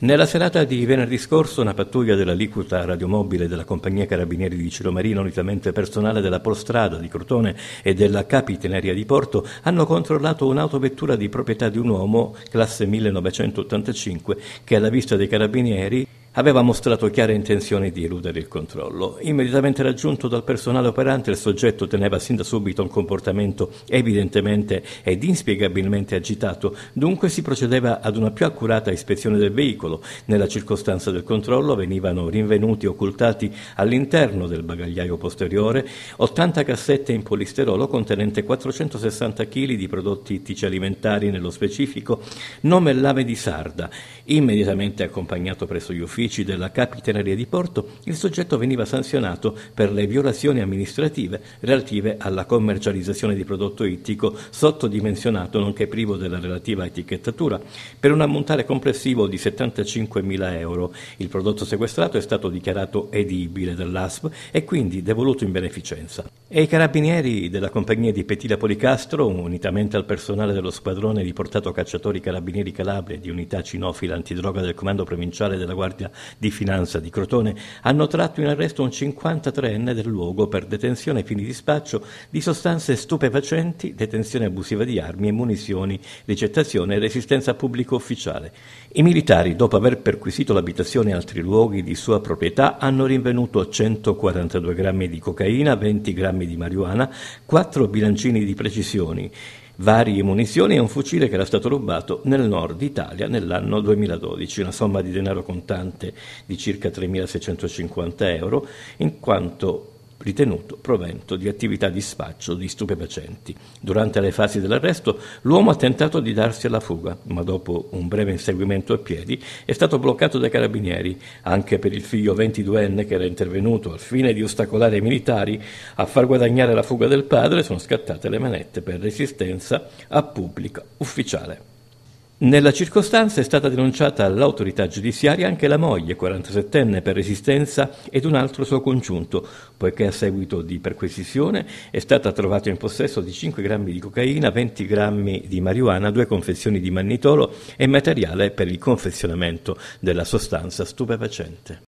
Nella serata di venerdì scorso una pattuglia dell'aliquota radiomobile della compagnia carabinieri di Ciro Marino, unitamente personale della Polstrada di Crotone e della Capitaneria di Porto, hanno controllato un'autovettura di proprietà di un uomo, classe 1985, che alla vista dei carabinieri aveva mostrato chiare intenzioni di eludere il controllo. Immediatamente raggiunto dal personale operante, il soggetto teneva sin da subito un comportamento evidentemente ed inspiegabilmente agitato, dunque si procedeva ad una più accurata ispezione del veicolo. Nella circostanza del controllo venivano rinvenuti occultati all'interno del bagagliaio posteriore 80 cassette in polisterolo contenente 460 kg di prodotti ittici alimentari, nello specifico nome lame di sarda, immediatamente accompagnato presso gli uffici uffici della Capitaneria di Porto, il soggetto veniva sanzionato per le violazioni amministrative relative alla commercializzazione di prodotto ittico sottodimensionato nonché privo della relativa etichettatura, per un ammontare complessivo di 75.000 euro. Il prodotto sequestrato è stato dichiarato edibile dall'ASP e quindi devoluto in beneficenza. E i carabinieri della compagnia di Petila Policastro, unitamente al personale dello squadrone riportato cacciatori carabinieri Calabria di unità cinofila antidroga del comando provinciale della Guardia Procura di Finanza di Crotone hanno tratto in arresto un 53enne del luogo per detenzione ai fini di spaccio di sostanze stupefacenti, detenzione abusiva di armi e munizioni, ricettazione e resistenza pubblico ufficiale. I militari, dopo aver perquisito l'abitazione e altri luoghi di sua proprietà, hanno rinvenuto 142 grammi di cocaina, 20 grammi di marijuana, 4 bilancini di precisioni, varie munizioni e un fucile che era stato rubato nel nord Italia nell'anno 2012, una somma di denaro contante di circa 3.650 euro, in quanto ritenuto provento di attività di spaccio di stupefacenti. Durante le fasi dell'arresto l'uomo ha tentato di darsi alla fuga, ma dopo un breve inseguimento a piedi è stato bloccato dai carabinieri. Anche per il figlio 22enne che era intervenuto al fine di ostacolare i militari a far guadagnare la fuga del padre sono scattate le manette per resistenza a pubblico ufficiale. Nella circostanza è stata denunciata all'autorità giudiziaria anche la moglie, 47enne, per resistenza ed un altro suo congiunto, poiché a seguito di perquisizione è stata trovata in possesso di 5 grammi di cocaina, 20 grammi di marijuana, due confezioni di mannitolo e materiale per il confezionamento della sostanza stupefacente.